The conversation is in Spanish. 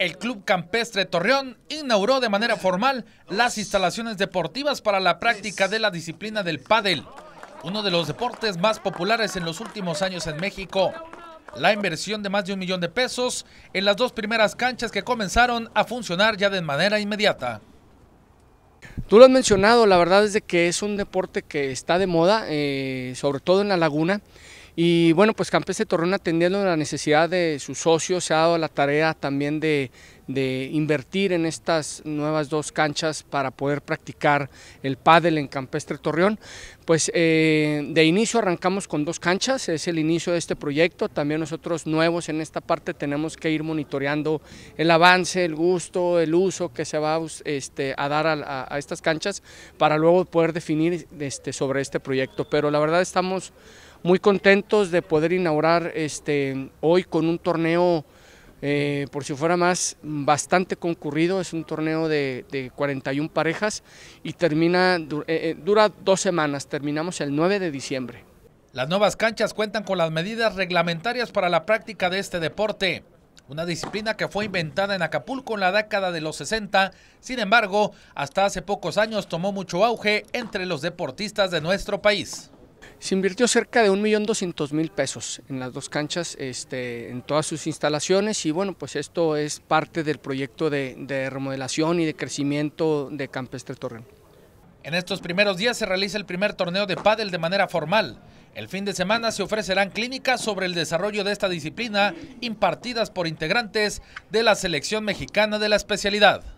El Club Campestre Torreón inauguró de manera formal las instalaciones deportivas para la práctica de la disciplina del pádel, uno de los deportes más populares en los últimos años en México. La inversión de más de un millón de pesos en las dos primeras canchas que comenzaron a funcionar ya de manera inmediata. Tú lo has mencionado, la verdad es de que es un deporte que está de moda, eh, sobre todo en la laguna. Y bueno, pues Campes de Torreón atendiendo la necesidad de sus socios se ha dado la tarea también de de invertir en estas nuevas dos canchas para poder practicar el pádel en Campestre Torreón. Pues eh, de inicio arrancamos con dos canchas, es el inicio de este proyecto. También nosotros nuevos en esta parte tenemos que ir monitoreando el avance, el gusto, el uso que se va este, a dar a, estas canchas para luego poder definir este, sobre este proyecto. Pero la verdad estamos muy contentos de poder inaugurar este, hoy con un torneo eh, por si fuera más, bastante concurrido, es un torneo de, 41 parejas y termina, eh, eh, dura dos semanas, terminamos el 9 de diciembre. Las nuevas canchas cuentan con las medidas reglamentarias para la práctica de este deporte, una disciplina que fue inventada en Acapulco en la década de los 60, sin embargo, hasta hace pocos años tomó mucho auge entre los deportistas de nuestro país. Se invirtió cerca de 1.200.000 pesos en las dos canchas, este, en todas sus instalaciones y bueno, pues esto es parte del proyecto de, remodelación y de crecimiento de Campestre Torreón. En estos primeros días se realiza el primer torneo de pádel de manera formal. El fin de semana se ofrecerán clínicas sobre el desarrollo de esta disciplina impartidas por integrantes de la selección mexicana de la especialidad.